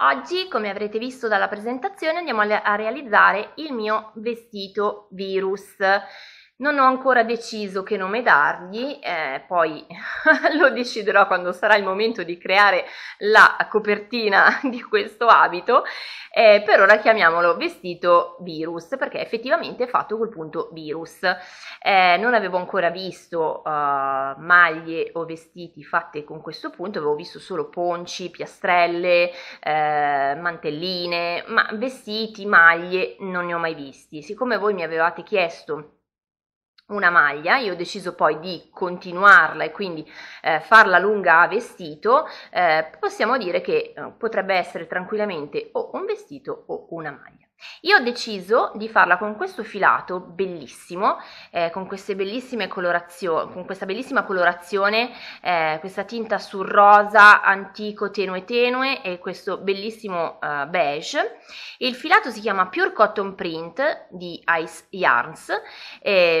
Oggi, come avrete visto dalla presentazione, andiamo a realizzare il mio vestito virus. Non ho ancora deciso che nome dargli, eh, poi lo deciderò quando sarà il momento di creare la copertina di questo abito, eh, per ora chiamiamolo vestito virus perché effettivamente è fatto col punto virus. Eh, non avevo ancora visto uh, maglie o vestiti fatte con questo punto, avevo visto solo ponci, piastrelle, eh, mantelline, ma vestiti, maglie non ne ho mai visti. Siccome voi mi avevate chiesto una maglia, io ho deciso poi di continuarla e quindi eh, farla lunga a vestito, eh, possiamo dire che eh, potrebbe essere tranquillamente o un vestito o una maglia. Io ho deciso di farla con questo filato bellissimo, eh, con, con, questa bellissima colorazione, eh, questa tinta sul rosa antico tenue tenue e questo bellissimo eh, beige. Il filato si chiama Pure Cotton Print di Ice Yarns,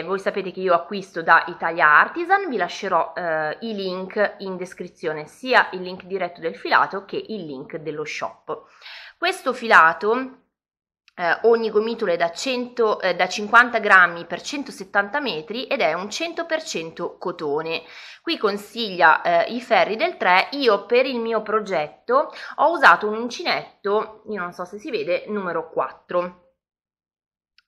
voi sapete che io acquisto da Italia Artisan, vi lascerò eh, i link in descrizione, sia il link diretto del filato che il link dello shop. Questo filato eh, ogni gomitolo è da, 100, eh, da 50 grammi per 170 metri ed è un 100% cotone. Qui consiglia eh, i ferri del 3, io per il mio progetto ho usato un uncinetto, io non so se si vede, numero 4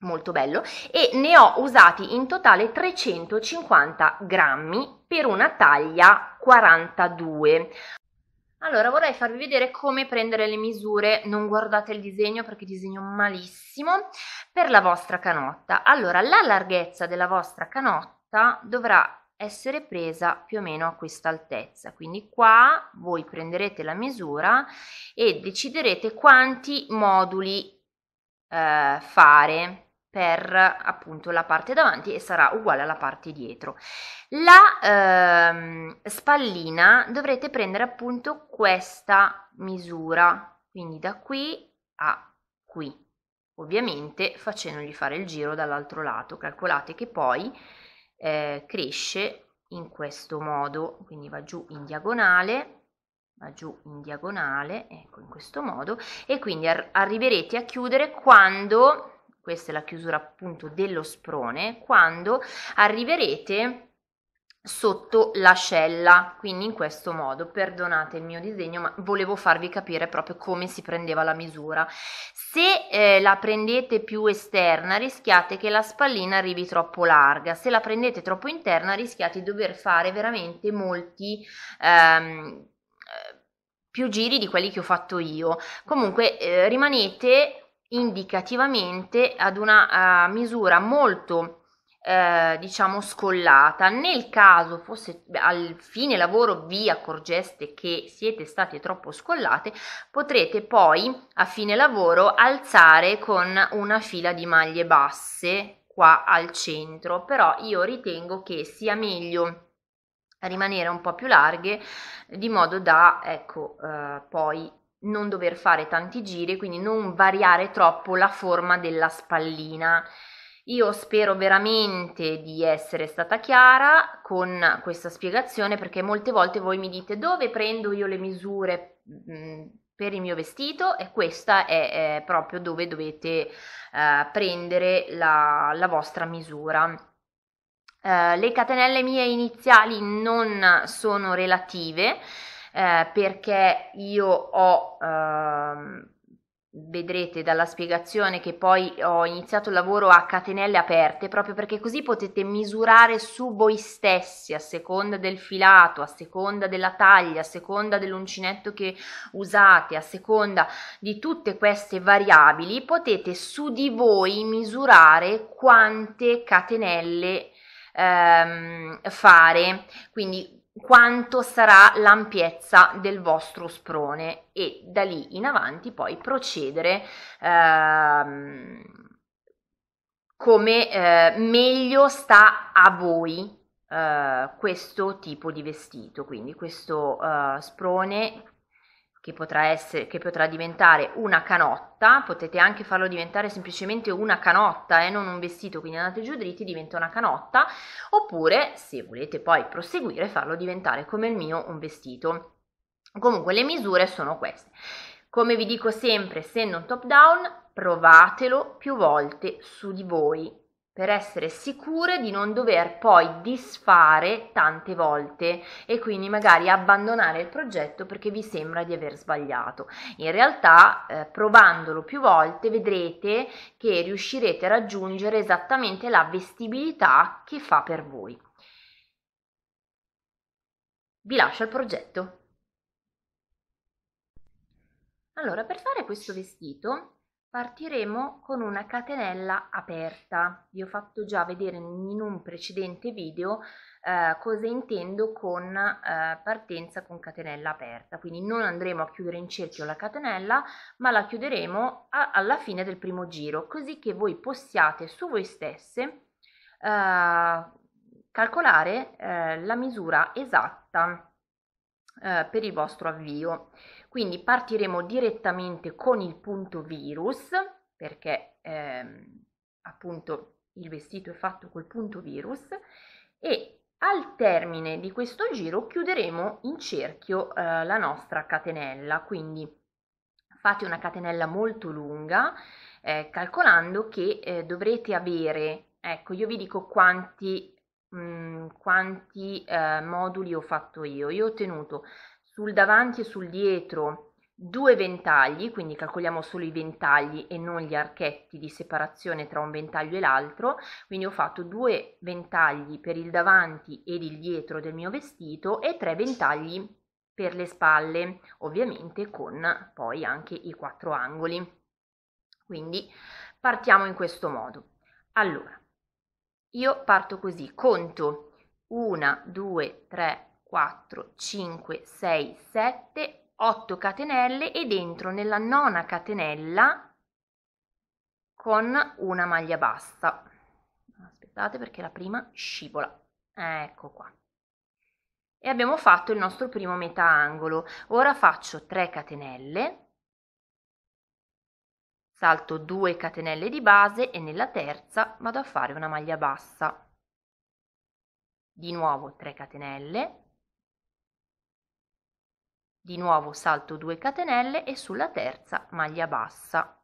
molto bello e ne ho usati in totale 350 grammi per una taglia 42 allora, vorrei farvi vedere come prendere le misure, non guardate il disegno perché disegno malissimo, per la vostra canotta. Allora, la larghezza della vostra canotta dovrà essere presa più o meno a questa altezza. Quindi qua voi prenderete la misura e deciderete quanti moduli eh, fare per appunto la parte davanti e sarà uguale alla parte dietro. La ehm, spallina dovrete prendere appunto questa misura, quindi da qui a qui, ovviamente facendogli fare il giro dall'altro lato. Calcolate che poi eh, cresce in questo modo, quindi va giù in diagonale va giù in diagonale, ecco in questo modo, e quindi ar arriverete a chiudere quando questa è la chiusura appunto dello sprone, quando arriverete sotto l'ascella quindi in questo modo perdonate il mio disegno ma volevo farvi capire proprio come si prendeva la misura se eh, la prendete più esterna rischiate che la spallina arrivi troppo larga se la prendete troppo interna rischiate di dover fare veramente molti ehm, eh, più giri di quelli che ho fatto io comunque eh, rimanete indicativamente ad una uh, misura molto eh, diciamo scollata nel caso fosse al fine lavoro vi accorgeste che siete state troppo scollate potrete poi a fine lavoro alzare con una fila di maglie basse qua al centro però io ritengo che sia meglio rimanere un po' più larghe di modo da ecco eh, poi non dover fare tanti giri, quindi non variare troppo la forma della spallina. Io spero veramente di essere stata chiara con questa spiegazione perché molte volte voi mi dite dove prendo io le misure mm, per il mio vestito e questa è, è proprio dove dovete uh, prendere la, la, vostra misura. Uh, le catenelle mie iniziali non sono relative, eh, perché io ho ehm, vedrete dalla spiegazione che poi ho iniziato il lavoro a catenelle aperte proprio perché così potete misurare su voi stessi a seconda del filato, a seconda della taglia, a seconda dell'uncinetto che usate, a seconda di tutte queste variabili potete su di voi misurare quante catenelle ehm, fare quindi quanto sarà l'ampiezza del vostro sprone e da lì in avanti poi procedere ehm, come eh, meglio sta a voi Uh, questo tipo di vestito, quindi questo uh, sprone che potrà, essere, che potrà diventare una canotta, potete anche farlo diventare semplicemente una canotta e eh, non un vestito, quindi andate giù dritti, diventa una canotta, oppure se volete poi proseguire farlo diventare come il mio un vestito. Comunque le misure sono queste. Come vi dico sempre, essendo un top down, provatelo più volte su di voi per essere sicure di non dover poi disfare tante volte e quindi magari abbandonare il progetto perché vi sembra di aver sbagliato. In realtà eh, provandolo più volte vedrete che riuscirete a raggiungere esattamente la vestibilità che fa per voi. Vi lascio il progetto. Allora, per fare questo vestito Partiremo con una catenella aperta. Vi ho fatto già vedere in un precedente video eh, cosa intendo con eh, partenza con catenella aperta. Quindi non andremo a chiudere in cerchio la catenella, ma la chiuderemo a, alla fine del primo giro, così che voi possiate su voi stesse eh, calcolare eh, la misura esatta eh, per il vostro avvio. Quindi partiremo direttamente con il punto virus, perché ehm, appunto il vestito è fatto col punto virus, e al termine di questo giro chiuderemo in cerchio eh, la nostra catenella, quindi fate una catenella molto lunga, eh, calcolando che eh, dovrete avere, ecco io vi dico quanti, mh, mm, quanti eh, moduli ho fatto io, io ho ottenuto sul davanti e sul dietro due ventagli, quindi calcoliamo solo i ventagli e non gli archetti di separazione tra un ventaglio e l'altro, quindi ho fatto due ventagli per il davanti ed il dietro del mio vestito e tre ventagli per le spalle, ovviamente con poi anche i quattro angoli. Quindi partiamo in questo modo. Allora, io parto così, conto 1, 2, 3, 4, 5, 6, 7, 8 catenelle ed entro nella nona catenella con una maglia bassa. Aspettate perché la prima scivola. Ecco qua. E abbiamo fatto il nostro primo metà angolo. Ora faccio 3 catenelle, salto 2 catenelle di base e nella terza vado a fare una maglia bassa. Di nuovo 3 catenelle, di nuovo salto 2 catenelle e sulla terza maglia bassa.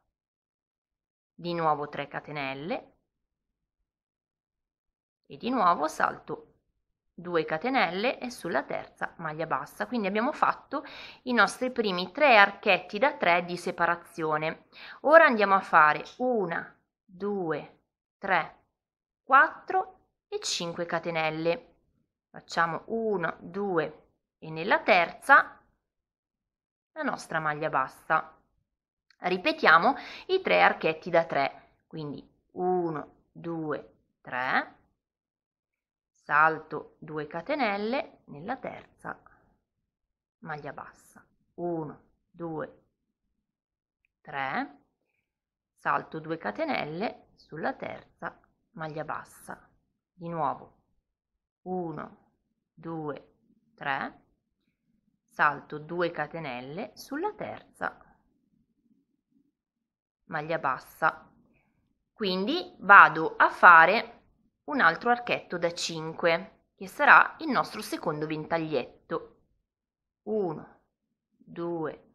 Di nuovo 3 catenelle e di nuovo salto 2 catenelle e sulla terza maglia bassa quindi abbiamo fatto i nostri primi tre archetti da 3 di separazione ora andiamo a fare 1 2 3 4 e 5 catenelle facciamo 1 2 e nella terza la nostra maglia bassa. Ripetiamo i tre archetti da 3, quindi 1, 2, 3, salto 2 catenelle nella terza maglia bassa, 1, 2, 3, salto 2 catenelle sulla terza maglia bassa, di nuovo 1, 2, 3, salto 2 catenelle sulla terza maglia bassa quindi vado a fare un altro archetto da 5 che sarà il nostro secondo ventaglietto 1 2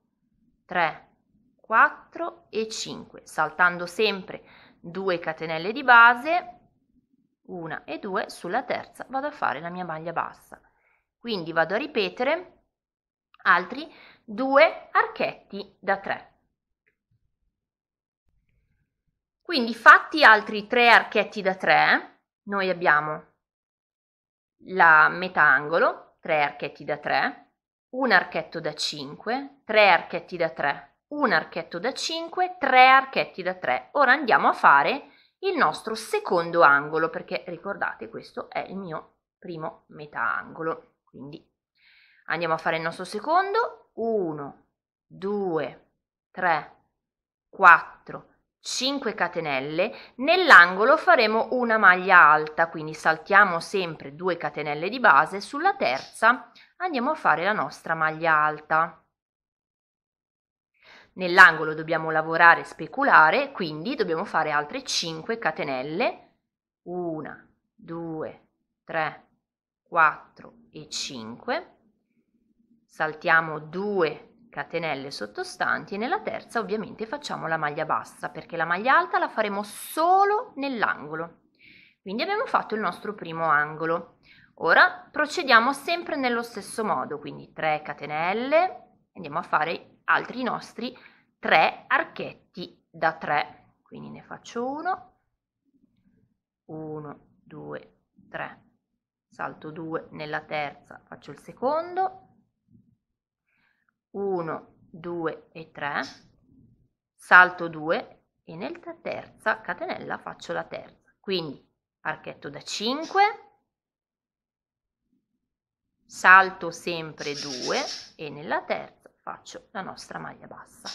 3 4 e 5 saltando sempre 2 catenelle di base una e due sulla terza vado a fare la mia maglia bassa quindi vado a ripetere altri due archetti da 3. Quindi fatti altri tre archetti da 3, noi abbiamo la metà angolo, 3 archetti da 3, un archetto da 5, 3 archetti da 3, un archetto da 5, 3 archetti da 3. Ora andiamo a fare il nostro secondo angolo, perché ricordate questo è il mio primo metà angolo, quindi Andiamo a fare il nostro secondo. 1, 2, 3, 4, 5 catenelle. Nell'angolo faremo una maglia alta, quindi saltiamo sempre 2 catenelle di base. Sulla terza andiamo a fare la nostra maglia alta. Nell'angolo dobbiamo lavorare speculare, quindi dobbiamo fare altre 5 catenelle. 1, 2, 3, 4 e 5 saltiamo due catenelle sottostanti e nella terza ovviamente facciamo la maglia bassa perché la maglia alta la faremo solo nell'angolo quindi abbiamo fatto il nostro primo angolo ora procediamo sempre nello stesso modo quindi 3 catenelle andiamo a fare altri nostri 3 archetti da 3 quindi ne faccio uno 1 2 3 salto 2 nella terza faccio il secondo 1, 2 e 3, salto 2 e nella terza catenella faccio la terza. Quindi archetto da 5, salto sempre 2 e nella terza faccio la nostra maglia bassa.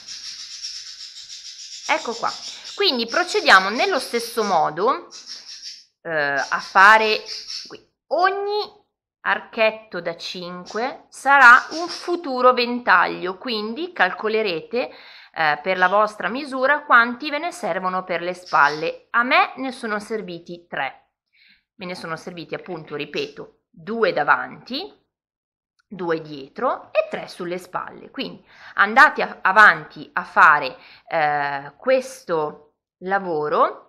Ecco qua. Quindi procediamo nello stesso modo eh, a fare qui. ogni archetto da 5 sarà un futuro ventaglio, quindi calcolerete eh, per la vostra misura quanti ve ne servono per le spalle. A me ne sono serviti 3. Me ne sono serviti appunto, ripeto, 2 davanti, 2 dietro e 3 sulle spalle. Quindi andate a avanti a fare eh, questo lavoro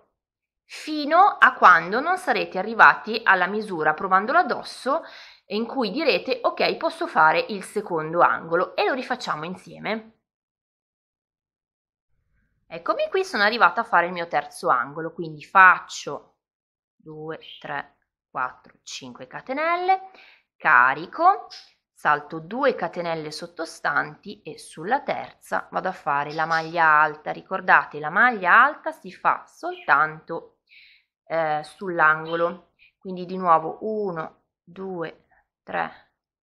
fino a quando non sarete arrivati alla misura provandolo addosso in cui direte ok posso fare il secondo angolo e lo rifacciamo insieme. Eccomi qui, sono arrivata a fare il mio terzo angolo, quindi faccio 2, 3, 4, 5 catenelle, carico, salto 2 catenelle sottostanti e sulla terza vado a fare la maglia alta. Ricordate, la maglia alta si fa soltanto eh, sull'angolo quindi di nuovo 1 2 3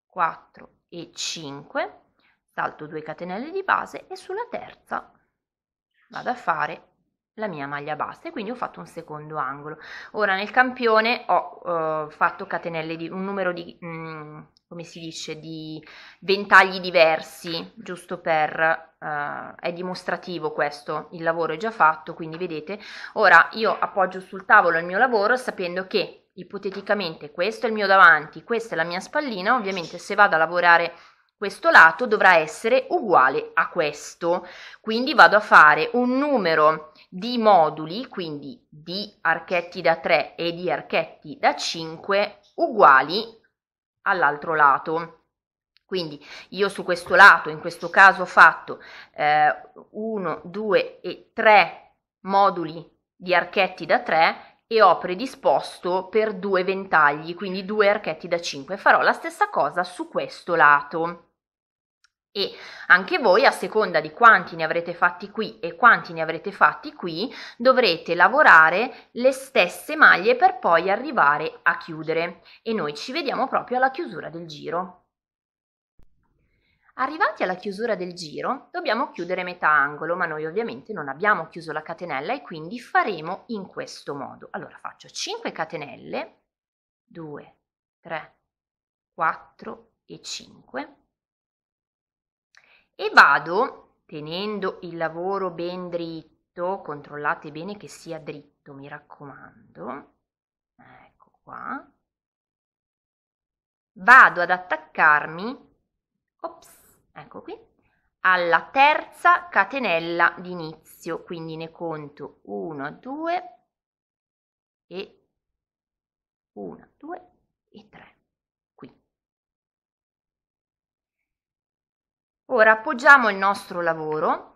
4 e 5 salto 2 catenelle di base e sulla terza vado a fare la mia maglia bassa e quindi ho fatto un secondo angolo ora nel campione ho eh, fatto catenelle di un numero di mm, come si dice di ventagli diversi giusto per eh, è dimostrativo questo il lavoro è già fatto quindi vedete ora io appoggio sul tavolo il mio lavoro sapendo che ipoteticamente questo è il mio davanti questa è la mia spallina ovviamente se vado a lavorare questo lato dovrà essere uguale a questo quindi vado a fare un numero di moduli, quindi di archetti da 3 e di archetti da 5 uguali all'altro lato. Quindi io su questo lato, in questo caso ho fatto 1, eh, 2 e 3 moduli di archetti da 3 e ho predisposto per due ventagli, quindi due archetti da 5. Farò la stessa cosa su questo lato. E anche voi, a seconda di quanti ne avrete fatti qui e quanti ne avrete fatti qui, dovrete lavorare le stesse maglie per poi arrivare a chiudere. E noi ci vediamo proprio alla chiusura del giro. Arrivati alla chiusura del giro, dobbiamo chiudere metà angolo, ma noi ovviamente non abbiamo chiuso la catenella e quindi faremo in questo modo. Allora faccio 5 catenelle, 2, 3, 4 e 5 e vado, tenendo il lavoro ben dritto, controllate bene che sia dritto, mi raccomando, ecco qua, vado ad attaccarmi, ops, ecco qui, alla terza catenella d'inizio, quindi ne conto 1, 2 e 1, 2 e 3. Ora appoggiamo il nostro lavoro.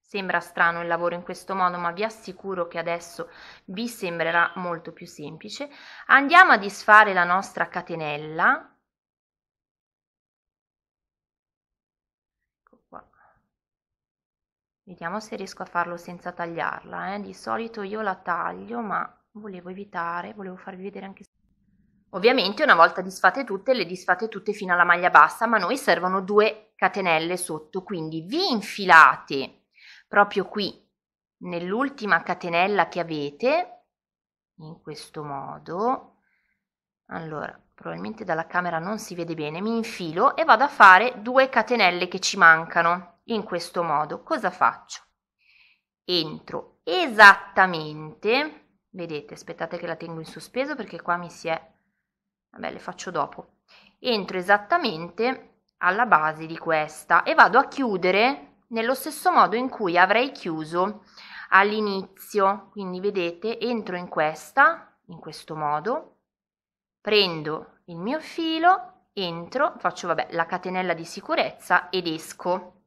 Sembra strano il lavoro in questo modo, ma vi assicuro che adesso vi sembrerà molto più semplice. Andiamo a disfare la nostra catenella. Ecco Vediamo se riesco a farlo senza tagliarla. Eh. Di solito io la taglio, ma volevo evitare, volevo farvi vedere anche se... Ovviamente una volta disfate tutte, le disfate tutte fino alla maglia bassa, ma noi servono due catenelle sotto, quindi vi infilate proprio qui nell'ultima catenella che avete, in questo modo, allora probabilmente dalla camera non si vede bene, mi infilo e vado a fare due catenelle che ci mancano, in questo modo, cosa faccio? Entro esattamente, vedete, aspettate che la tengo in sospeso perché qua mi si è vabbè le faccio dopo entro esattamente alla base di questa e vado a chiudere nello stesso modo in cui avrei chiuso all'inizio quindi vedete entro in questa in questo modo prendo il mio filo entro faccio vabbè la catenella di sicurezza ed esco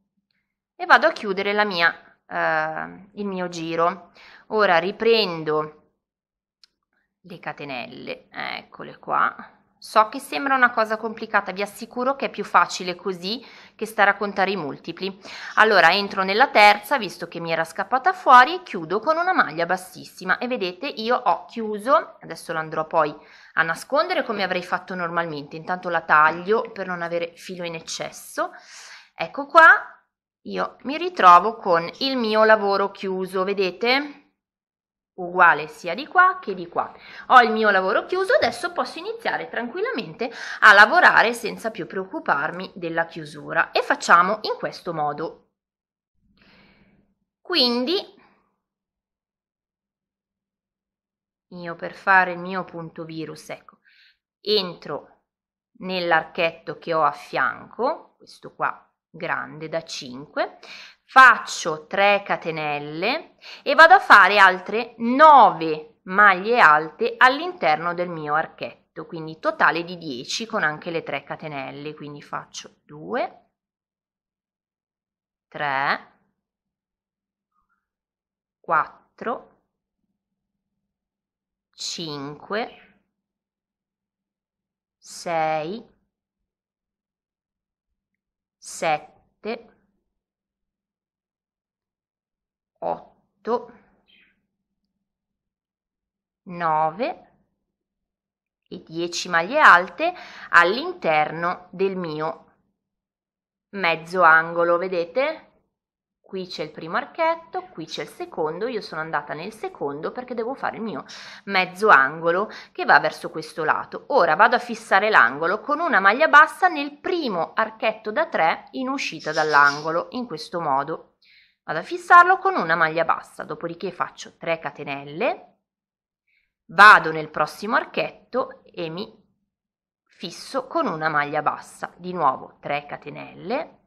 e vado a chiudere la mia eh, il mio giro ora riprendo le catenelle eccole qua So che sembra una cosa complicata, vi assicuro che è più facile così che stare a contare i multipli. Allora entro nella terza, visto che mi era scappata fuori, e chiudo con una maglia bassissima e vedete io ho chiuso, adesso andrò poi a nascondere come avrei fatto normalmente, intanto la taglio per non avere filo in eccesso. Ecco qua, io mi ritrovo con il mio lavoro chiuso, vedete? uguale sia di qua che di qua. Ho il mio lavoro chiuso, adesso posso iniziare tranquillamente a lavorare senza più preoccuparmi della chiusura e facciamo in questo modo. Quindi io per fare il mio punto virus, ecco, entro nell'archetto che ho a fianco, questo qua grande da 5, faccio 3 catenelle e vado a fare altre 9 maglie alte all'interno del mio archetto quindi totale di 10 con anche le 3 catenelle quindi faccio 2 3 4 5 6 7 8, 9 e 10 maglie alte all'interno del mio mezzo angolo, vedete? Qui c'è il primo archetto, qui c'è il secondo, io sono andata nel secondo perché devo fare il mio mezzo angolo che va verso questo lato. Ora vado a fissare l'angolo con una maglia bassa nel primo archetto da 3 in uscita dall'angolo, in questo modo. Vado a fissarlo con una maglia bassa, dopodiché faccio 3 catenelle, vado nel prossimo archetto e mi fisso con una maglia bassa, di nuovo 3 catenelle,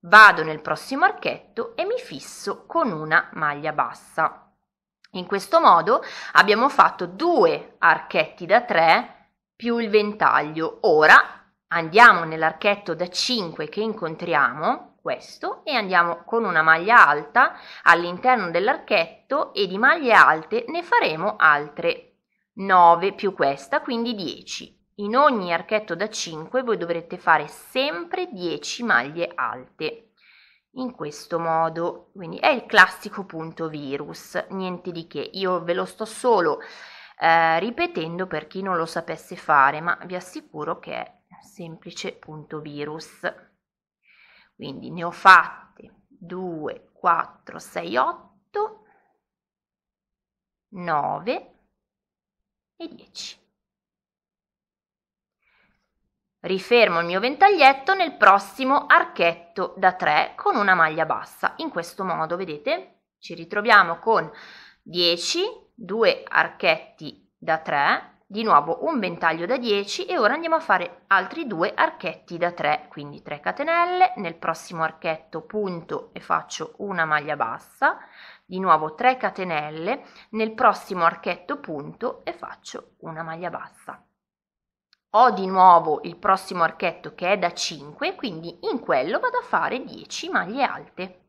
vado nel prossimo archetto e mi fisso con una maglia bassa. In questo modo abbiamo fatto due archetti da 3 più il ventaglio. Ora andiamo nell'archetto da 5 che incontriamo questo e andiamo con una maglia alta all'interno dell'archetto e di maglie alte ne faremo altre 9 più questa, quindi 10. In ogni archetto da 5 voi dovrete fare sempre 10 maglie alte. In questo modo, quindi è il classico punto virus, niente di che. Io ve lo sto solo eh, ripetendo per chi non lo sapesse fare, ma vi assicuro che è semplice punto virus. Quindi ne ho fatte 2, 4, 6, 8, 9 e 10. Rifermo il mio ventaglietto nel prossimo archetto da 3 con una maglia bassa. In questo modo, vedete, ci ritroviamo con 10, 2 archetti da 3 di nuovo un ventaglio da 10 e ora andiamo a fare altri due archetti da 3 quindi 3 catenelle nel prossimo archetto punto e faccio una maglia bassa di nuovo 3 catenelle nel prossimo archetto punto e faccio una maglia bassa ho di nuovo il prossimo archetto che è da 5 quindi in quello vado a fare 10 maglie alte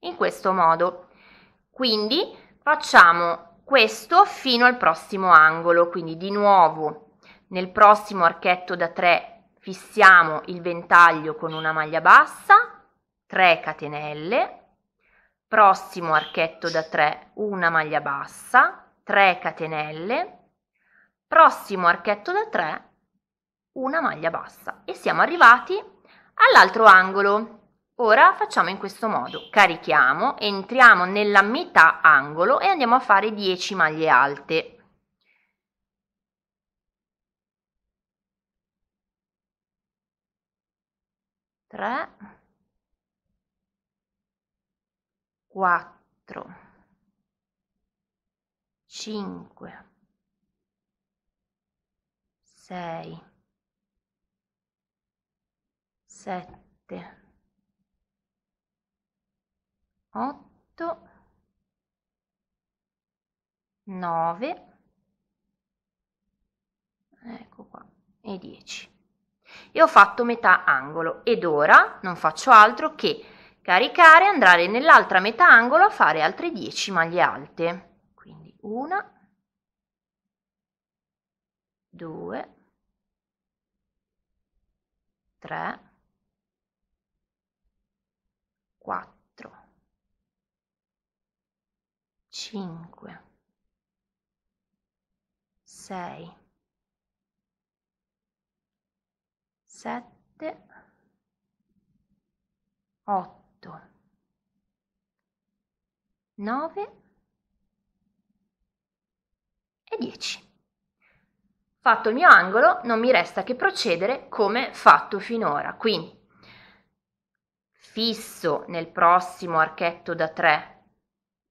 in questo modo. Quindi facciamo questo fino al prossimo angolo, quindi di nuovo nel prossimo archetto da 3 fissiamo il ventaglio con una maglia bassa, 3 catenelle, prossimo archetto da 3 una maglia bassa 3 catenelle prossimo archetto da 3 una maglia bassa e siamo arrivati all'altro angolo Ora facciamo in questo modo, carichiamo, entriamo nella metà angolo e andiamo a fare 10 maglie alte. Tre, quattro, cinque, sei, sette, 8, 9, ecco qua, e 10. E ho fatto metà angolo ed ora non faccio altro che caricare e andare nell'altra metà angolo a fare altre 10 maglie alte. Quindi una, due, tre, quattro. cinque, sei, sette, otto, nove e dieci. Fatto il mio angolo, non mi resta che procedere come fatto finora. Quindi fisso nel prossimo archetto da 3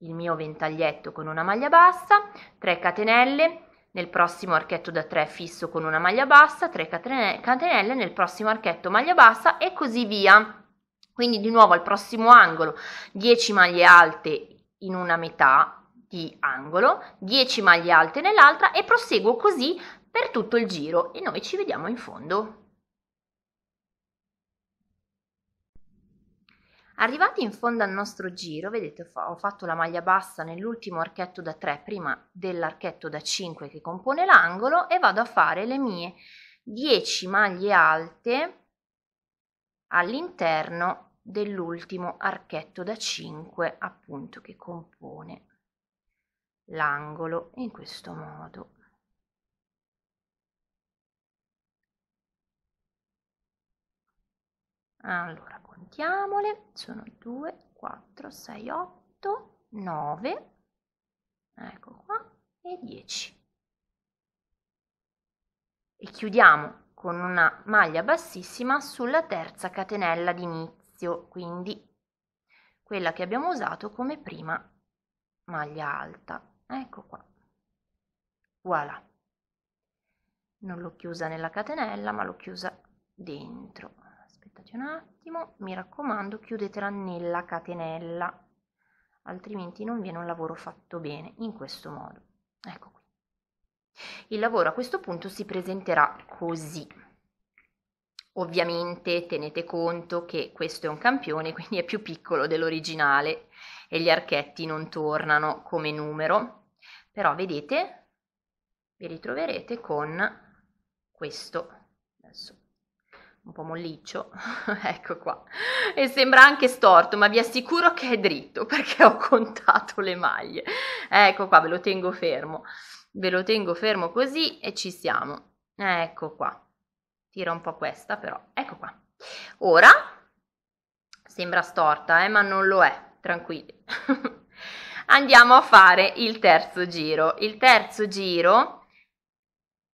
il mio ventaglietto con una maglia bassa, 3 catenelle nel prossimo archetto da 3 fisso con una maglia bassa, 3 catenelle nel prossimo archetto maglia bassa e così via. Quindi di nuovo al prossimo angolo 10 maglie alte in una metà di angolo, 10 maglie alte nell'altra e proseguo così per tutto il giro e noi ci vediamo in fondo. Arrivati in fondo al nostro giro, vedete ho fatto la maglia bassa nell'ultimo archetto da 3 prima dell'archetto da 5 che compone l'angolo e vado a fare le mie 10 maglie alte all'interno dell'ultimo archetto da 5 appunto che compone l'angolo in questo modo Allora, contiamole. Sono 2, 4, 6, 8, 9. Ecco qua. E 10. E chiudiamo con una maglia bassissima sulla terza catenella d'inizio, quindi quella che abbiamo usato come prima maglia alta. Ecco qua. Voilà. Non l'ho chiusa nella catenella, ma l'ho chiusa dentro aspettaci un attimo, mi raccomando chiudetela nella catenella, altrimenti non viene un lavoro fatto bene in questo modo. Ecco qui. Il lavoro a questo punto si presenterà così. Ovviamente tenete conto che questo è un campione, quindi è più piccolo dell'originale e gli archetti non tornano come numero, però vedete, vi ritroverete con questo un po' molliccio, ecco qua, e sembra anche storto, ma vi assicuro che è dritto perché ho contato le maglie. Ecco qua, ve lo tengo fermo, ve lo tengo fermo così e ci siamo. Ecco qua, tira un po' questa però, ecco qua. Ora, sembra storta, eh, ma non lo è, tranquilli. Andiamo a fare il terzo giro. Il terzo giro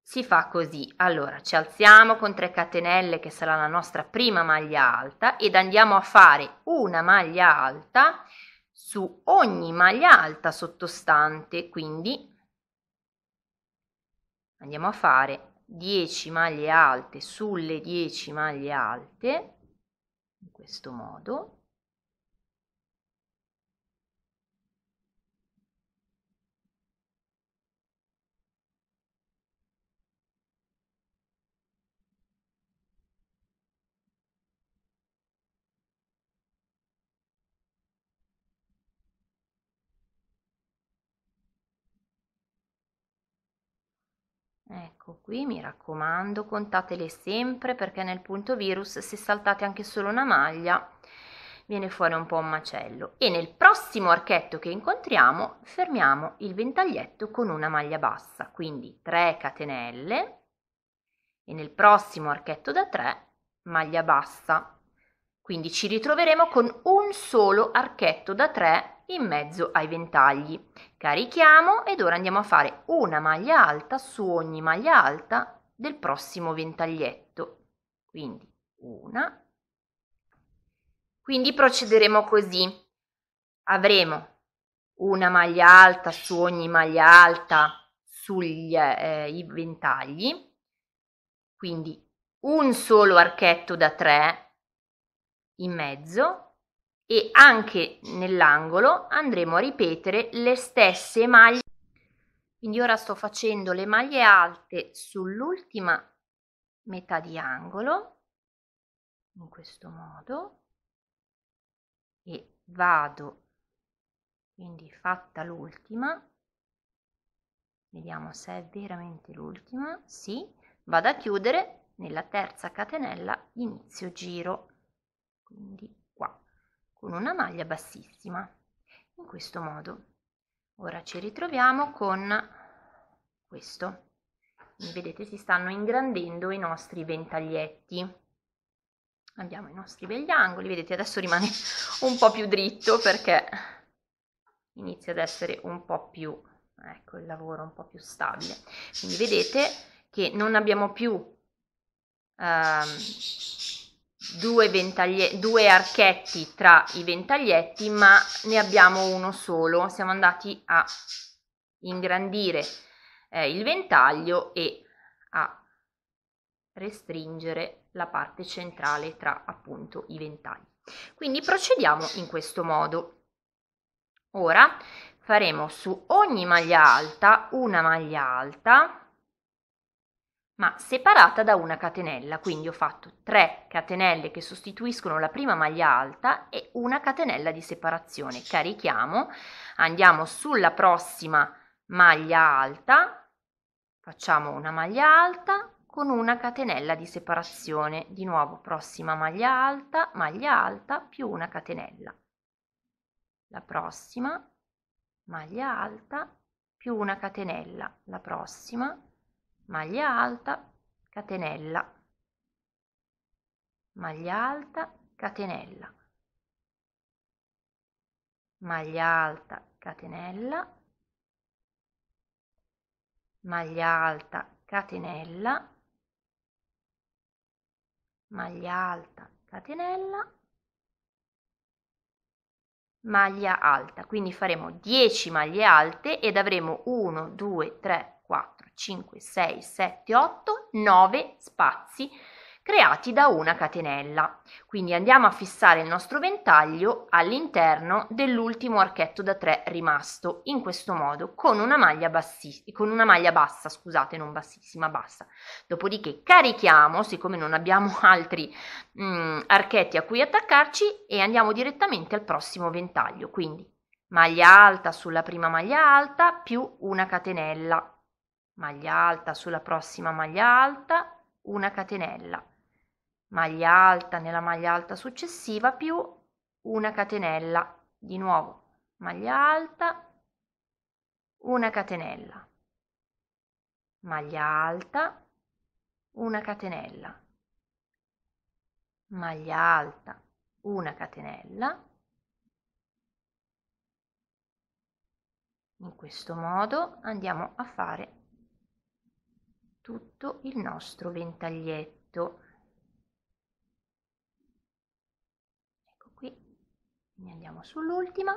si fa così, allora ci alziamo con 3 catenelle che sarà la nostra prima maglia alta ed andiamo a fare una maglia alta su ogni maglia alta sottostante, quindi andiamo a fare 10 maglie alte sulle 10 maglie alte, in questo modo, Ecco qui, mi raccomando, contatele sempre perché nel punto virus se saltate anche solo una maglia viene fuori un po' un macello. E nel prossimo archetto che incontriamo fermiamo il ventaglietto con una maglia bassa, quindi 3 catenelle e nel prossimo archetto da 3 maglia bassa. Quindi ci ritroveremo con un solo archetto da 3 in mezzo ai ventagli. Carichiamo ed ora andiamo a fare una maglia alta su ogni maglia alta del prossimo ventaglietto. Quindi una. Quindi procederemo così. Avremo una maglia alta su ogni maglia alta sugli eh, ventagli. Quindi un solo archetto da 3 in mezzo e anche nell'angolo andremo a ripetere le stesse maglie quindi ora sto facendo le maglie alte sull'ultima metà di angolo in questo modo e vado quindi fatta l'ultima vediamo se è veramente l'ultima sì vado a chiudere nella terza catenella inizio giro quindi con una maglia bassissima. In questo modo. Ora ci ritroviamo con questo. Come vedete si stanno ingrandendo i nostri ventaglietti. Abbiamo i nostri begli angoli, vedete adesso rimane un po' più dritto perché inizia ad essere un po' più, ecco il lavoro un po' più stabile. Quindi vedete che non abbiamo più... Ehm, due, due archetti tra i ventaglietti, ma ne abbiamo uno solo. Siamo andati a ingrandire eh, il ventaglio e a restringere la parte centrale tra appunto i ventagli. Quindi procediamo in questo modo. Ora faremo su ogni maglia alta una maglia alta ma separata da una catenella, quindi ho fatto 3 catenelle che sostituiscono la prima maglia alta e una catenella di separazione. Carichiamo, andiamo sulla prossima maglia alta, facciamo una maglia alta con una catenella di separazione, di nuovo prossima maglia alta, maglia alta più una catenella. La prossima maglia alta più una catenella, la prossima maglia alta, catenella, maglia alta, catenella, maglia alta, catenella, maglia alta, catenella, maglia alta, catenella, maglia alta. Quindi faremo 10 maglie alte ed avremo 1, 2, 3, 5, 6, 7, 8, 9 spazi creati da una catenella. Quindi andiamo a fissare il nostro ventaglio all'interno dell'ultimo archetto da 3 rimasto, in questo modo, con una maglia, con una maglia bassa, scusate, non bassissima, bassa. Dopodiché carichiamo, siccome non abbiamo altri mh, mm, archetti a cui attaccarci, e andiamo direttamente al prossimo ventaglio. Quindi maglia alta sulla prima maglia alta più una catenella maglia alta sulla prossima maglia alta, una catenella, maglia alta nella maglia alta successiva più una catenella, di nuovo maglia alta, una catenella, maglia alta, una catenella, maglia alta, una catenella, in questo modo andiamo a fare tutto il nostro ventaglietto. Ecco qui, ne andiamo sull'ultima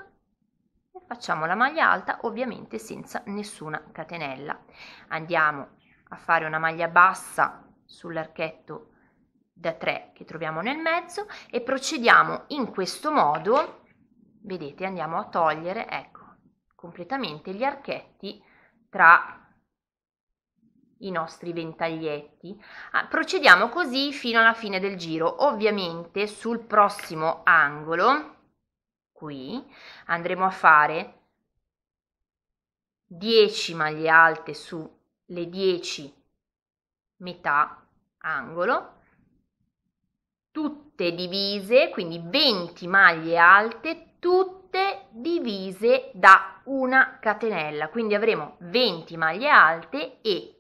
e facciamo la maglia alta ovviamente senza nessuna catenella. Andiamo a fare una maglia bassa sull'archetto da 3 che troviamo nel mezzo e procediamo in questo modo, vedete andiamo a togliere, ecco, completamente gli archetti tra i nostri ventaglietti. Ah, procediamo così fino alla fine del giro. Ovviamente sul prossimo angolo, qui, andremo a fare 10 maglie alte sulle 10 metà angolo, tutte divise, quindi 20 maglie alte, tutte divise da una catenella. Quindi avremo 20 maglie alte e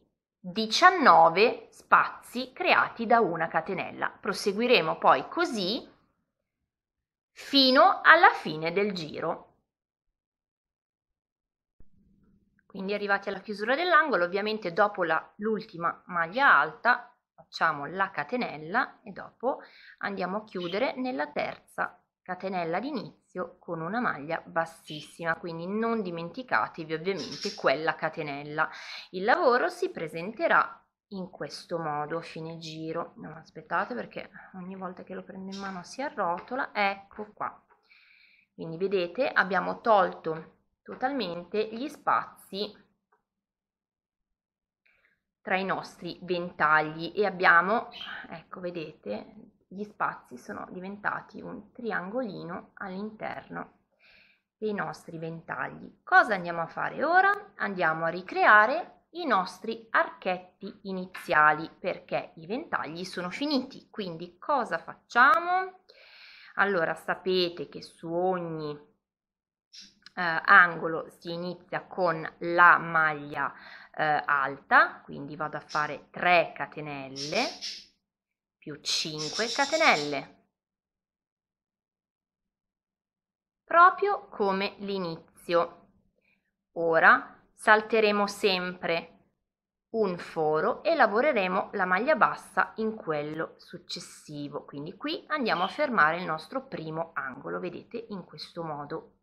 19 spazi creati da una catenella. Proseguiremo poi così fino alla fine del giro. Quindi arrivati alla chiusura dell'angolo, ovviamente dopo l'ultima maglia alta facciamo la catenella e dopo andiamo a chiudere nella terza catenella d'inizio con una maglia bassissima quindi non dimenticatevi ovviamente quella catenella il lavoro si presenterà in questo modo a fine giro no, aspettate perché ogni volta che lo prendo in mano si arrotola ecco qua quindi vedete abbiamo tolto totalmente gli spazi tra i nostri ventagli e abbiamo ecco vedete gli spazi sono diventati un triangolino all'interno dei nostri ventagli. Cosa andiamo a fare ora? Andiamo a ricreare i nostri archetti iniziali perché i ventagli sono finiti. Quindi cosa facciamo? Allora sapete che su ogni eh, angolo si inizia con la maglia eh, alta, quindi vado a fare 3 catenelle più 5 catenelle. Proprio come l'inizio. Ora salteremo sempre un foro e lavoreremo la maglia bassa in quello successivo. Quindi qui andiamo a fermare il nostro primo angolo, vedete, in questo modo.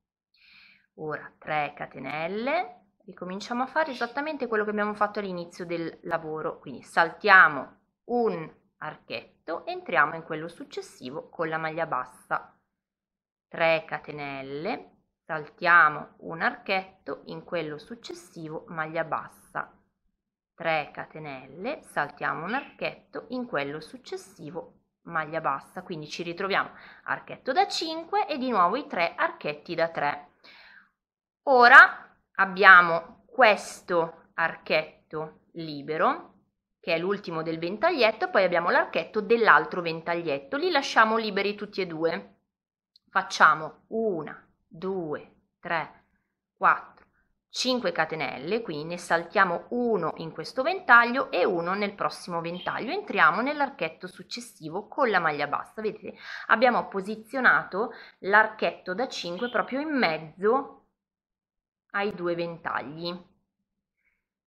Ora 3 catenelle, ricominciamo a fare esattamente quello che abbiamo fatto all'inizio del lavoro, quindi saltiamo un archetto stretto entriamo in quello successivo con la maglia bassa 3 catenelle saltiamo un archetto in quello successivo maglia bassa 3 catenelle saltiamo un archetto in quello successivo maglia bassa quindi ci ritroviamo archetto da 5 e di nuovo i 3 archetti da 3 ora abbiamo questo archetto libero che è l'ultimo del ventaglietto, poi abbiamo l'archetto dell'altro ventaglietto, li lasciamo liberi tutti e due. Facciamo una, due, tre, quattro, cinque catenelle, quindi ne saltiamo uno in questo ventaglio e uno nel prossimo ventaglio. Entriamo nell'archetto successivo con la maglia bassa, vedete? Abbiamo posizionato l'archetto da 5 proprio in mezzo ai due ventagli.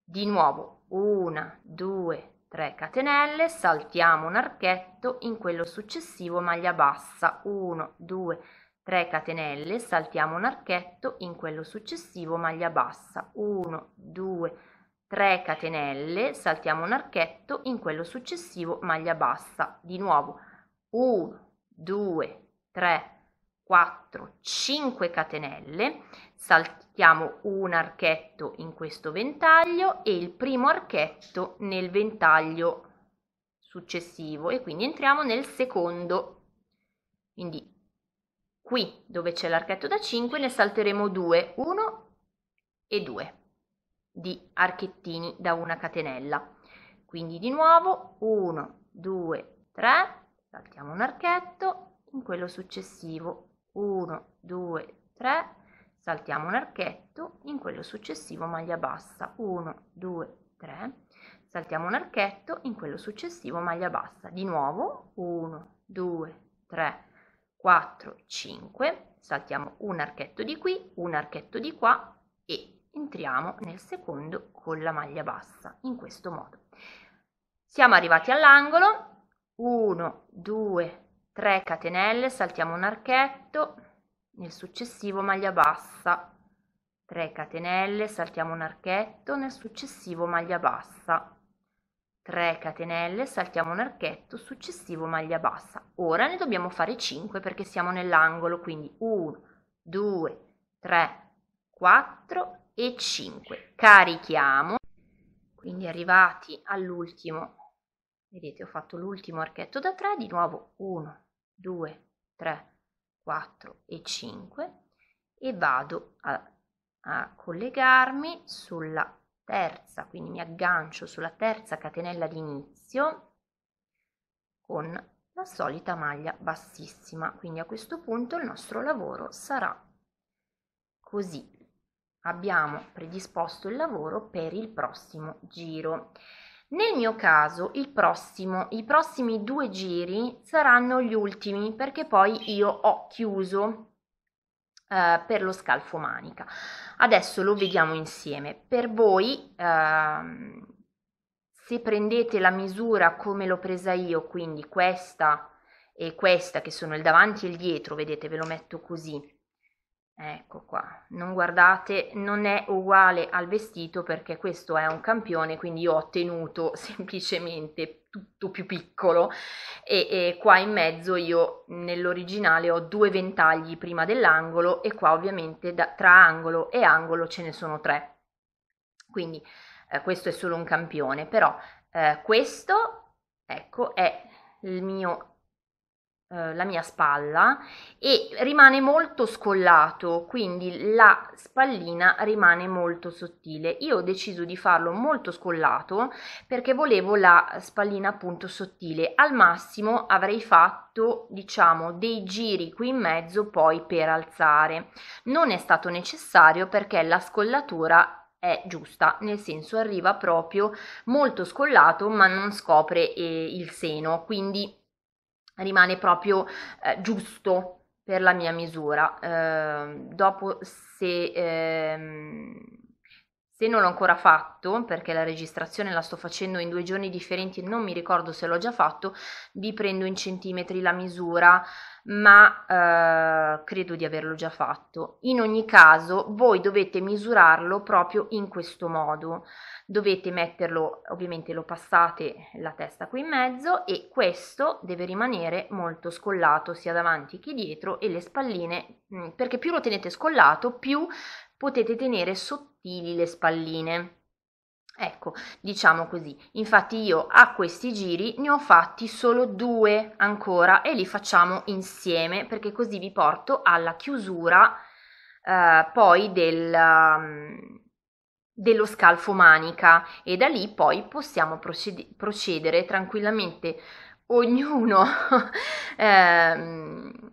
Di nuovo una, due, 3 catenelle, saltiamo un archetto, in quello successivo maglia bassa, 1, 2, 3 catenelle, saltiamo un archetto, in quello successivo maglia bassa, 1, 2, 3 catenelle, saltiamo un archetto, in quello successivo maglia bassa, di nuovo 1, 2, 3 4, 5 catenelle, saltiamo un archetto in questo ventaglio e il primo archetto nel ventaglio successivo e quindi entriamo nel secondo. Quindi qui dove c'è l'archetto da 5 ne salteremo 2, 1 e 2 di archettini da una catenella. Quindi di nuovo 1, 2, 3, saltiamo un archetto, in quello successivo 1 2 3 saltiamo un archetto in quello successivo maglia bassa 1 2 3 saltiamo un archetto in quello successivo maglia bassa di nuovo 1 2 3 4 5 saltiamo un archetto di qui un archetto di qua e entriamo nel secondo con la maglia bassa in questo modo siamo arrivati all'angolo 1 2 3, 3 catenelle saltiamo un archetto nel successivo maglia bassa 3 catenelle saltiamo un archetto nel successivo maglia bassa 3 catenelle saltiamo un archetto successivo maglia bassa ora ne dobbiamo fare 5 perché siamo nell'angolo quindi 1 2 3 4 e 5 carichiamo quindi arrivati all'ultimo vedete ho fatto l'ultimo archetto da 3 di nuovo 1 2, 3, 4 e 5 e vado a, a collegarmi sulla terza, quindi mi aggancio sulla terza catenella d'inizio con la solita maglia bassissima. Quindi a questo punto il nostro lavoro sarà così. Abbiamo predisposto il lavoro per il prossimo giro. Nel mio caso il prossimo, i prossimi due giri saranno gli ultimi perché poi io ho chiuso eh, per lo scalfo manica. Adesso lo vediamo insieme. Per voi, eh, se prendete la misura come l'ho presa io, quindi questa e questa che sono il davanti e il dietro, vedete ve lo metto così, ecco qua non guardate non è uguale al vestito perché questo è un campione quindi io ho tenuto semplicemente tutto più piccolo e, e qua in mezzo io nell'originale ho due ventagli prima dell'angolo e qua ovviamente da, tra angolo e angolo ce ne sono tre quindi eh, questo è solo un campione però eh, questo ecco è il mio eh, la mia spalla e rimane molto scollato quindi la spallina rimane molto sottile io ho deciso di farlo molto scollato perché volevo la spallina appunto sottile al massimo avrei fatto diciamo dei giri qui in mezzo poi per alzare non è stato necessario perché la scollatura è giusta, nel senso arriva proprio molto scollato ma non scopre eh, il seno, quindi rimane proprio eh, giusto per la mia misura. Eh, dopo se ehm, se non l'ho ancora fatto, perché la registrazione la sto facendo in due giorni differenti e non mi ricordo se l'ho già fatto, vi prendo in centimetri la misura, ma eh, credo di averlo già fatto. In ogni caso, voi dovete misurarlo proprio in questo modo. Dovete metterlo, ovviamente lo passate la testa qui in mezzo e questo deve rimanere molto scollato sia davanti che dietro e le spalline, mm, perché più lo tenete scollato, più potete tenere sotto stili, le spalline. Ecco, diciamo così, infatti io a questi giri ne ho fatti solo due ancora e li facciamo insieme perché così vi porto alla chiusura eh, poi del, um, dello scalfo manica e da lì poi possiamo proced procedere tranquillamente ognuno eh,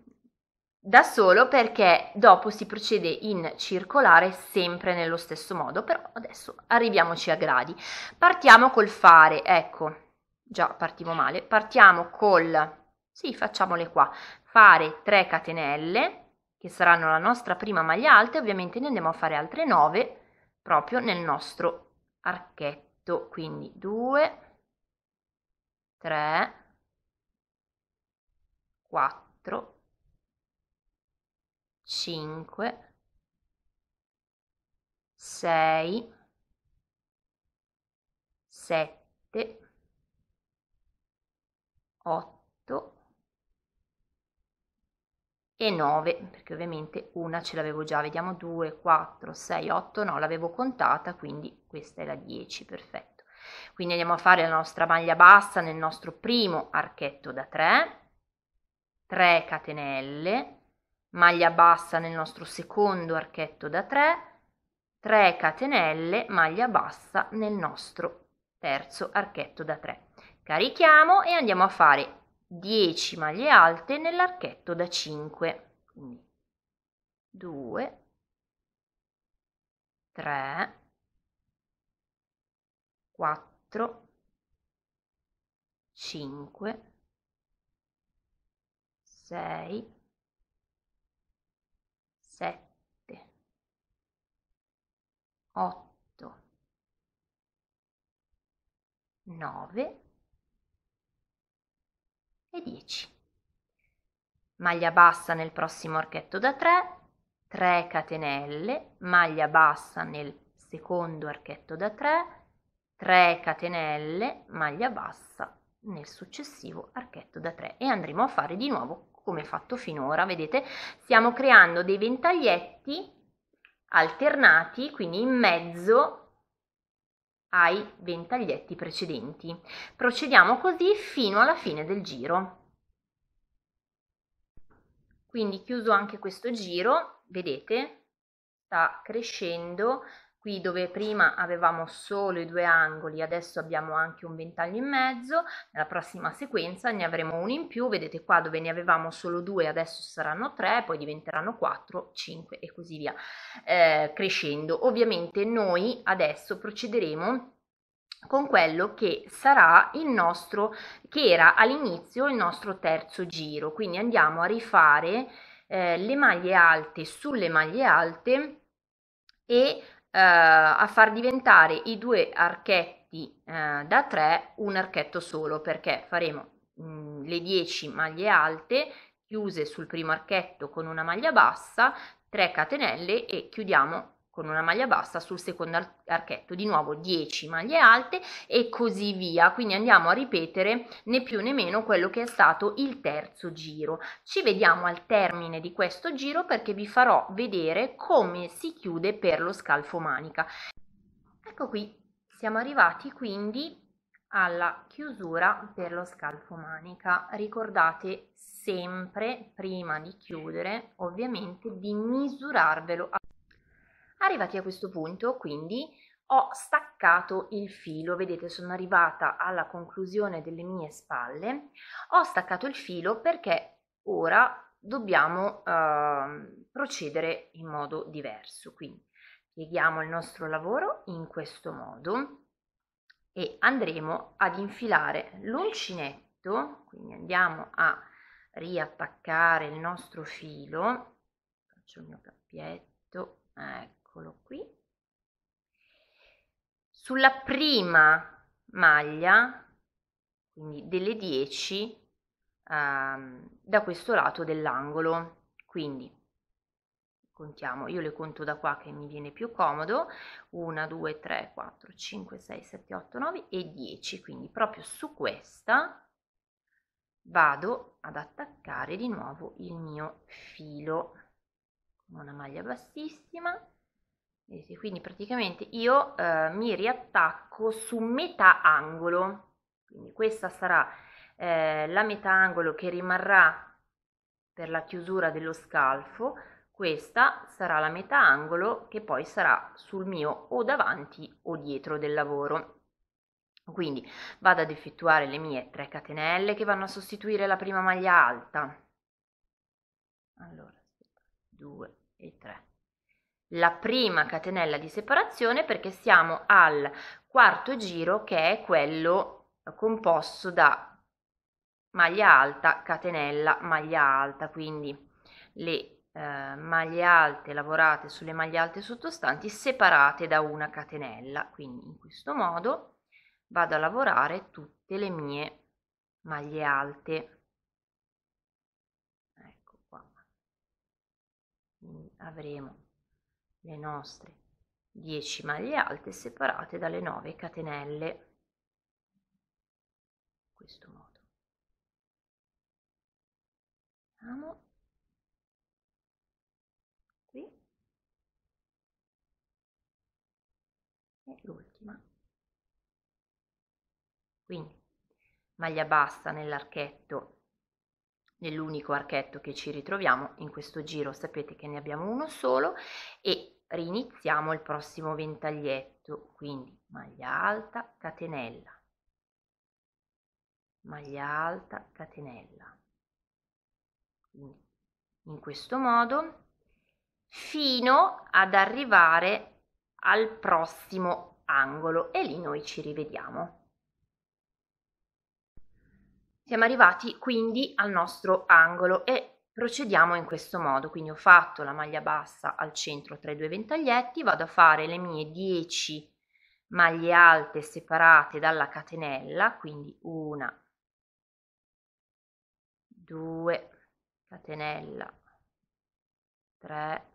da solo perché dopo si procede in circolare sempre nello stesso modo, però adesso arriviamoci a gradi. Partiamo col fare, ecco, già partivo male, partiamo col, sì facciamole qua, fare 3 catenelle, che saranno la nostra prima maglia alta, ovviamente ne andiamo a fare altre 9 proprio nel nostro archetto, quindi 2, 3, 4, 5, 6, 7, 8 e 9 perché ovviamente una ce l'avevo già vediamo 2 4 6 8 no l'avevo contata quindi questa è la 10 perfetto quindi andiamo a fare la nostra maglia bassa nel nostro primo archetto da 3 3 catenelle maglia bassa nel nostro secondo archetto da 3, 3 catenelle, maglia bassa nel nostro terzo archetto da 3. Carichiamo e andiamo a fare 10 maglie alte nell'archetto da 5. Quindi 2, 3, 4, 5, 6, 8, 9 e 10. Maglia bassa nel prossimo archetto da 3, 3 catenelle, maglia bassa nel secondo archetto da 3, 3 catenelle, maglia bassa nel successivo archetto da 3 e andremo a fare di nuovo come fatto finora, vedete? Stiamo creando dei ventaglietti alternati, quindi in mezzo ai ventaglietti precedenti. Procediamo così fino alla fine del giro. Quindi chiuso anche questo giro, vedete, sta crescendo qui dove prima avevamo solo i due angoli adesso abbiamo anche un ventaglio in mezzo nella prossima sequenza ne avremo uno in più vedete qua dove ne avevamo solo due adesso saranno tre poi diventeranno 4 5 e così via eh, crescendo ovviamente noi adesso procederemo con quello che sarà il nostro che era all'inizio il nostro terzo giro quindi andiamo a rifare eh, le maglie alte sulle maglie alte e eh, a far diventare i due archetti eh, da 3 un archetto solo perché faremo mh, mm, le 10 maglie alte chiuse sul primo archetto con una maglia bassa 3 catenelle e chiudiamo con una maglia bassa sul secondo archetto di nuovo 10 maglie alte e così via quindi andiamo a ripetere né più né meno quello che è stato il terzo giro ci vediamo al termine di questo giro perché vi farò vedere come si chiude per lo scalfo manica ecco qui siamo arrivati quindi alla chiusura per lo scalfo manica ricordate sempre prima di chiudere ovviamente di misurarvelo Arrivati a questo punto, quindi, ho staccato il filo, vedete sono arrivata alla conclusione delle mie spalle, ho staccato il filo perché ora dobbiamo eh, procedere in modo diverso, quindi pieghiamo il nostro lavoro in questo modo e andremo ad infilare l'uncinetto, quindi andiamo a riattaccare il nostro filo, faccio il mio cappietto, ecco eccolo qui sulla prima maglia quindi delle 10 ehm, da questo lato dell'angolo quindi contiamo io le conto da qua che mi viene più comodo 1 2 3 4 5 6 7 8 9 e 10 quindi proprio su questa vado ad attaccare di nuovo il mio filo con una maglia bassissima Vedete, quindi praticamente io eh, mi riattacco su metà angolo, quindi questa sarà eh, la metà angolo che rimarrà per la chiusura dello scalfo, questa sarà la metà angolo che poi sarà sul mio o davanti o dietro del lavoro. Quindi vado ad effettuare le mie 3 catenelle che vanno a sostituire la prima maglia alta. Allora, 2 e 3 la prima catenella di separazione perché siamo al quarto giro che è quello composto da maglia alta, catenella, maglia alta, quindi le eh, maglie alte lavorate sulle maglie alte sottostanti separate da una catenella, quindi in questo modo vado a lavorare tutte le mie maglie alte. Ecco qua. Quindi avremo le nostre, 10 maglie alte separate dalle 9 catenelle. In questo modo. Andiamo. Qui. E l'ultima. Quindi maglia bassa nell'archetto nell'unico archetto che ci ritroviamo in questo giro sapete che ne abbiamo uno solo e riniziamo il prossimo ventaglietto quindi maglia alta catenella maglia alta catenella quindi in questo modo fino ad arrivare al prossimo angolo e lì noi ci rivediamo siamo arrivati quindi al nostro angolo e Procediamo in questo modo, quindi ho fatto la maglia bassa al centro tra i due ventaglietti, vado a fare le mie 10 maglie alte separate dalla catenella, quindi una, due, catenella, tre,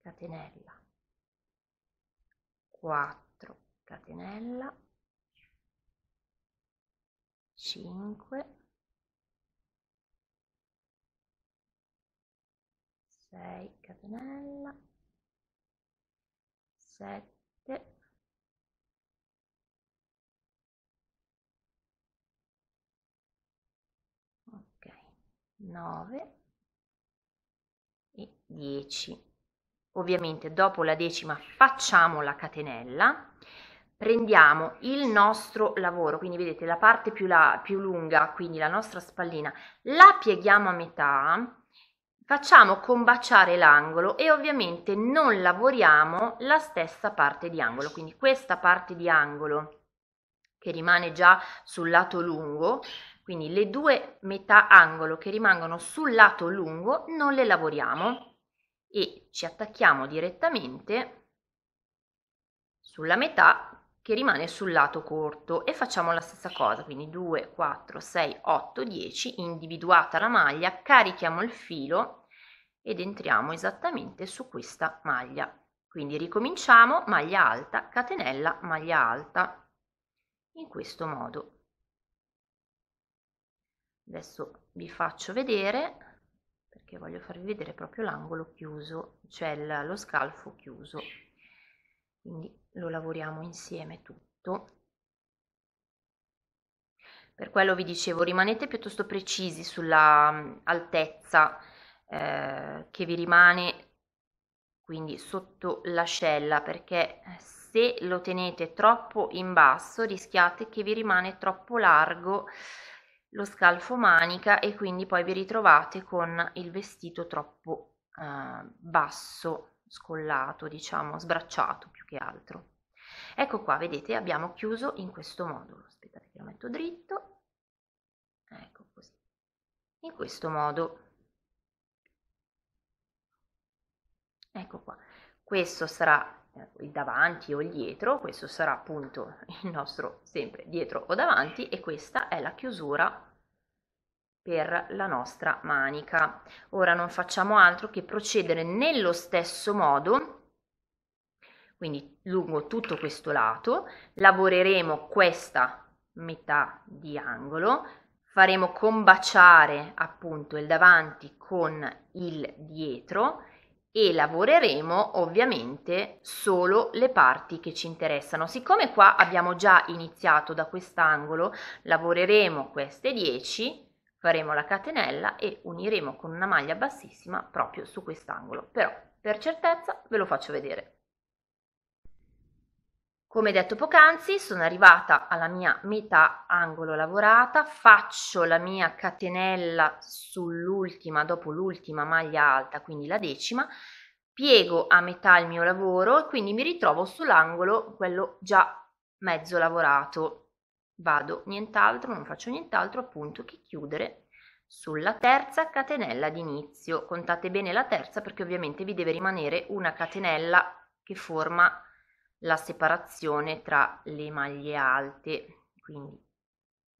catenella, quattro, catenella, cinque, 6 catenella 7 ok 9 e 10 ovviamente dopo la decima facciamo la catenella prendiamo il nostro lavoro quindi vedete la parte più, la, più lunga quindi la nostra spallina la pieghiamo a metà facciamo combaciare l'angolo e ovviamente non lavoriamo la stessa parte di angolo, quindi questa parte di angolo che rimane già sul lato lungo, quindi le due metà angolo che rimangono sul lato lungo non le lavoriamo e ci attacchiamo direttamente sulla metà che rimane sul lato corto e facciamo la stessa cosa quindi 2 4 6 8 10 individuata la maglia carichiamo il filo ed entriamo esattamente su questa maglia quindi ricominciamo maglia alta catenella maglia alta in questo modo adesso vi faccio vedere perché voglio farvi vedere proprio l'angolo chiuso cioè lo scalfo chiuso quindi lo lavoriamo insieme tutto per quello vi dicevo rimanete piuttosto precisi sulla mm, altezza eh, che vi rimane quindi sotto l'ascella perché se lo tenete troppo in basso rischiate che vi rimane troppo largo lo scalfo manica e quindi poi vi ritrovate con il vestito troppo eh, basso scollato, diciamo, sbracciato più che altro. Ecco qua, vedete, abbiamo chiuso in questo modo. Aspettate che lo metto dritto. Ecco così. In questo modo. Ecco qua. Questo sarà eh, il davanti o il dietro, questo sarà appunto il nostro sempre dietro o davanti e questa è la chiusura per la nostra manica. Ora non facciamo altro che procedere nello stesso modo, quindi lungo tutto questo lato, lavoreremo questa metà di angolo, faremo combaciare appunto il davanti con il dietro e lavoreremo ovviamente solo le parti che ci interessano. Siccome qua abbiamo già iniziato da quest'angolo, lavoreremo queste 10 faremo la catenella e uniremo con una maglia bassissima proprio su quest'angolo però per certezza ve lo faccio vedere come detto poc'anzi sono arrivata alla mia metà angolo lavorata faccio la mia catenella sull'ultima dopo l'ultima maglia alta quindi la decima piego a metà il mio lavoro e quindi mi ritrovo sull'angolo quello già mezzo lavorato vado nient'altro, non faccio nient'altro appunto che chiudere sulla terza catenella d'inizio. Contate bene la terza perché ovviamente vi deve rimanere una catenella che forma la separazione tra le maglie alte. Quindi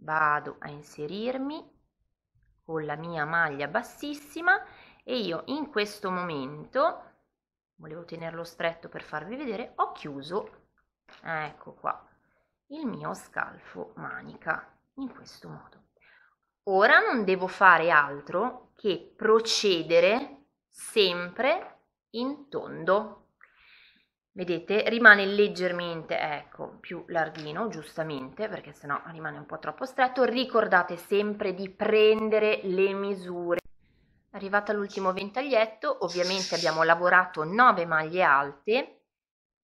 vado a inserirmi con la mia maglia bassissima e io in questo momento volevo tenerlo stretto per farvi vedere ho chiuso ecco qua il mio scalfo manica in questo modo. Ora non devo fare altro che procedere sempre in tondo. Vedete, rimane leggermente, ecco, più larghino, giustamente, perché sennò rimane un po' troppo stretto. Ricordate sempre di prendere le misure. Arrivata all'ultimo ventaglietto, ovviamente abbiamo lavorato 9 maglie alte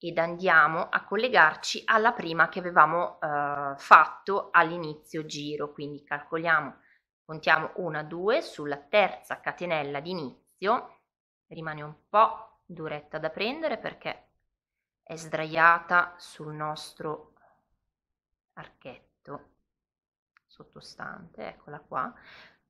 ed andiamo a collegarci alla prima che avevamo eh, fatto all'inizio giro, quindi calcoliamo, contiamo 1, 2 sulla terza catenella di inizio, rimane un po' duretta da prendere perché è sdraiata sul nostro archetto sottostante, eccola qua,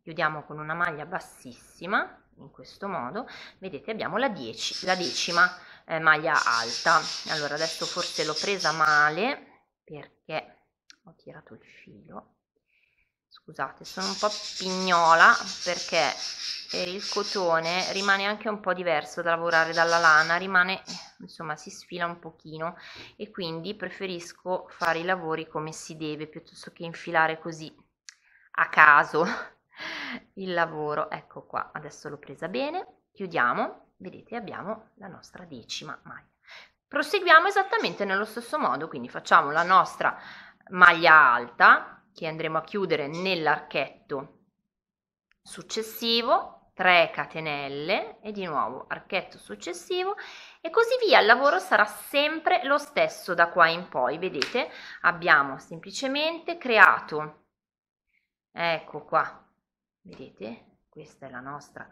chiudiamo con una maglia bassissima, in questo modo, vedete abbiamo la, dieci, la decima, eh, maglia alta allora adesso forse l'ho presa male perché ho tirato il filo scusate sono un po' pignola perché per eh, il cotone rimane anche un po' diverso da lavorare dalla lana rimane insomma si sfila un pochino e quindi preferisco fare i lavori come si deve piuttosto che infilare così a caso il lavoro ecco qua adesso l'ho presa bene chiudiamo vedete abbiamo la nostra decima maglia proseguiamo esattamente nello stesso modo quindi facciamo la nostra maglia alta che andremo a chiudere nell'archetto successivo 3 catenelle e di nuovo archetto successivo e così via il lavoro sarà sempre lo stesso da qua in poi vedete abbiamo semplicemente creato ecco qua vedete questa è la nostra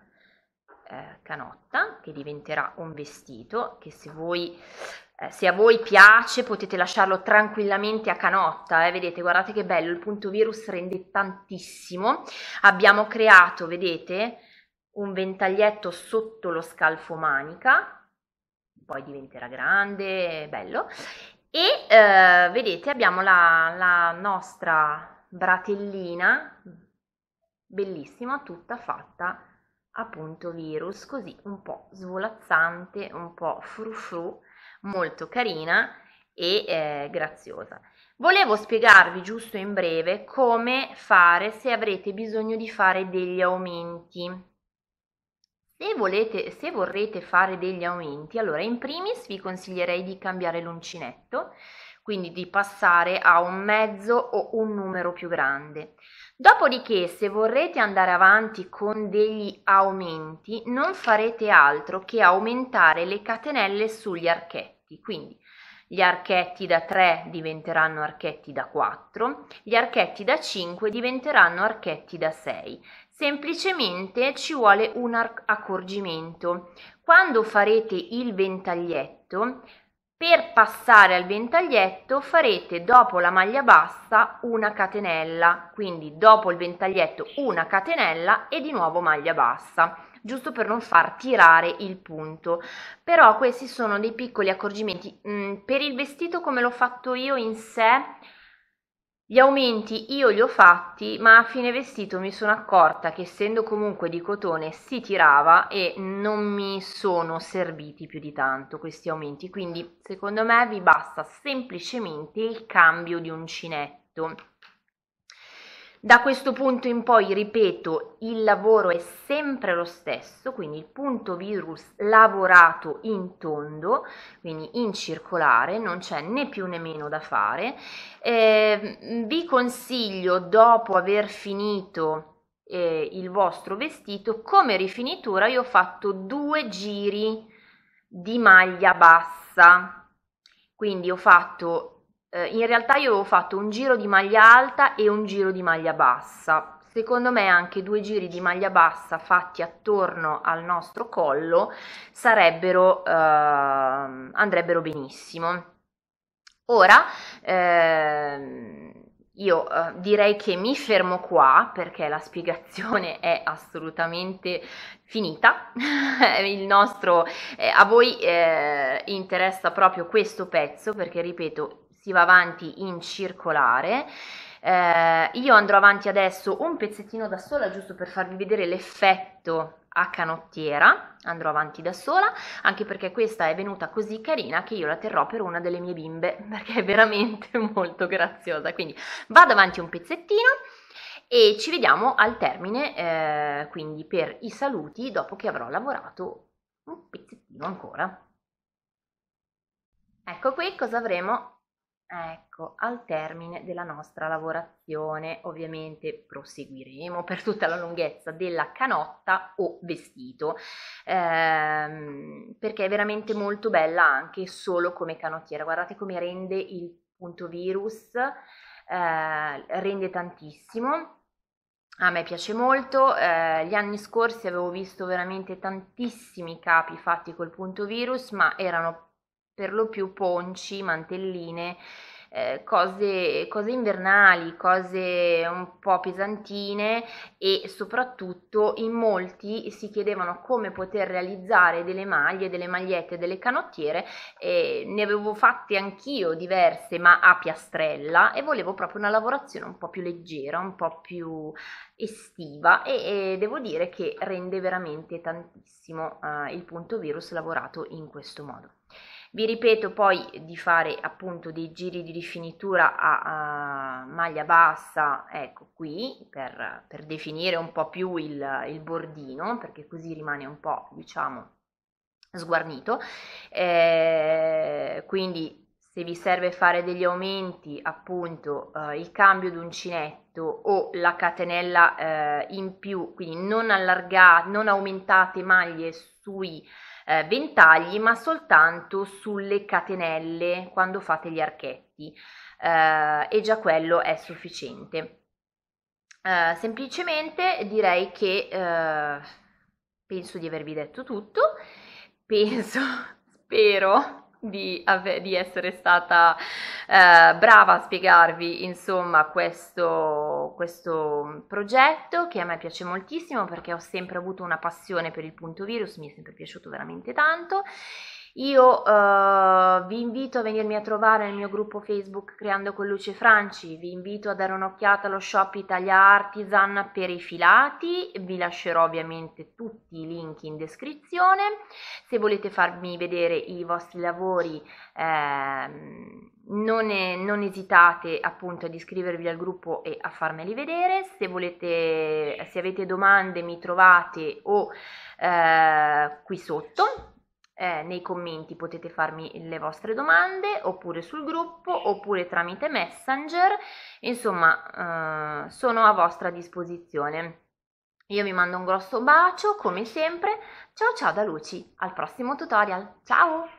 eh, canotta che diventerà un vestito che se, voi, eh, se a voi piace potete lasciarlo tranquillamente a canotta, eh, vedete guardate che bello, il punto virus rende tantissimo, abbiamo creato vedete un ventaglietto sotto lo scalfo manica, poi diventerà grande, bello, e eh, vedete abbiamo la, la, nostra bratellina bellissima tutta fatta appunto virus, così un po' svolazzante, un po' frufru, molto carina e eh, graziosa. Volevo spiegarvi giusto in breve come fare se avrete bisogno di fare degli aumenti. Se, volete, se vorrete fare degli aumenti, allora in primis vi consiglierei di cambiare l'uncinetto, quindi di passare a un mezzo o un numero più grande. Dopodiché, se vorrete andare avanti con degli aumenti, non farete altro che aumentare le catenelle sugli archetti. Quindi gli archetti da 3 diventeranno archetti da 4, gli archetti da 5 diventeranno archetti da 6. Semplicemente ci vuole un accorgimento. Quando farete il ventaglietto, per passare al ventaglietto farete dopo la maglia bassa una catenella, quindi dopo il ventaglietto una catenella e di nuovo maglia bassa giusto per non far tirare il punto però questi sono dei piccoli accorgimenti mm, per il vestito come l'ho fatto io in sé gli aumenti io li ho fatti, ma a fine vestito mi sono accorta che essendo comunque di cotone si tirava e non mi sono serviti più di tanto questi aumenti, quindi secondo me vi basta semplicemente il cambio di uncinetto. Da questo punto in poi, ripeto, il lavoro è sempre lo stesso, quindi il punto virus lavorato in tondo, quindi in circolare, non c'è né più né meno da fare. Eh, vi consiglio, dopo aver finito eh, il vostro vestito, come rifinitura io ho fatto due giri di maglia bassa, quindi ho fatto eh, in realtà io avevo fatto un giro di maglia alta e un giro di maglia bassa. Secondo me anche due giri di maglia bassa fatti attorno al nostro collo sarebbero, eh, andrebbero benissimo. Ora, ehm, io eh, direi che mi fermo qua perché la spiegazione è assolutamente finita. Il nostro, eh, a voi eh, interessa proprio questo pezzo perché, ripeto, si va avanti in circolare. Eh, io andrò avanti adesso un pezzettino da sola, giusto per farvi vedere l'effetto a canottiera, andrò avanti da sola, anche perché questa è venuta così carina che io la terrò per una delle mie bimbe, perché è veramente molto graziosa. Quindi vado avanti un pezzettino e ci vediamo al termine, eh, quindi per i saluti, dopo che avrò lavorato un pezzettino ancora. Ecco qui cosa avremo Ecco, al termine della nostra lavorazione ovviamente proseguiremo per tutta la lunghezza della canotta o vestito, ehm, perché è veramente molto bella anche solo come canottiera. Guardate come rende il punto virus, eh, rende tantissimo. A me piace molto, eh, gli anni scorsi avevo visto veramente tantissimi capi fatti col punto virus, ma erano per lo più ponci, mantelline, eh, cose, cose, invernali, cose un po' pesantine e soprattutto in molti si chiedevano come poter realizzare delle maglie, delle magliette, delle canottiere. Eh, ne avevo fatte anch'io diverse ma a piastrella e volevo proprio una lavorazione un po' più leggera, un po' più estiva e, e devo dire che rende veramente tantissimo eh, il punto virus lavorato in questo modo. Vi ripeto poi di fare appunto dei giri di rifinitura a, a maglia bassa, ecco qui, per, per definire un po' più il, il bordino, perché così rimane un po', diciamo, sguarnito. Eh, quindi se vi serve fare degli aumenti, appunto eh, il cambio d'uncinetto o la catenella eh, in più, quindi non allargate, non aumentate maglie sui eh, ventagli ma soltanto sulle catenelle quando fate gli archetti eh, e già quello è sufficiente. Eh, semplicemente direi che eh, penso di avervi detto tutto, penso, spero di, di essere stata eh, brava a spiegarvi insomma questo, questo progetto che a me piace moltissimo perché ho sempre avuto una passione per il punto virus, mi è sempre piaciuto veramente tanto io uh, vi invito a venirmi a trovare nel mio gruppo Facebook Creando con Luce Franci, vi invito a dare un'occhiata allo shop Italia Artisan per i filati, vi lascerò ovviamente tutti i link in descrizione, se volete farmi vedere i vostri lavori ehm, non, è, non, esitate appunto ad iscrivervi al gruppo e a farmeli vedere, se, volete, se avete domande mi trovate o eh, qui sotto eh, nei commenti potete farmi le vostre domande oppure sul gruppo oppure tramite messenger insomma eh, sono a vostra disposizione io vi mando un grosso bacio come sempre ciao ciao da Luci al prossimo tutorial ciao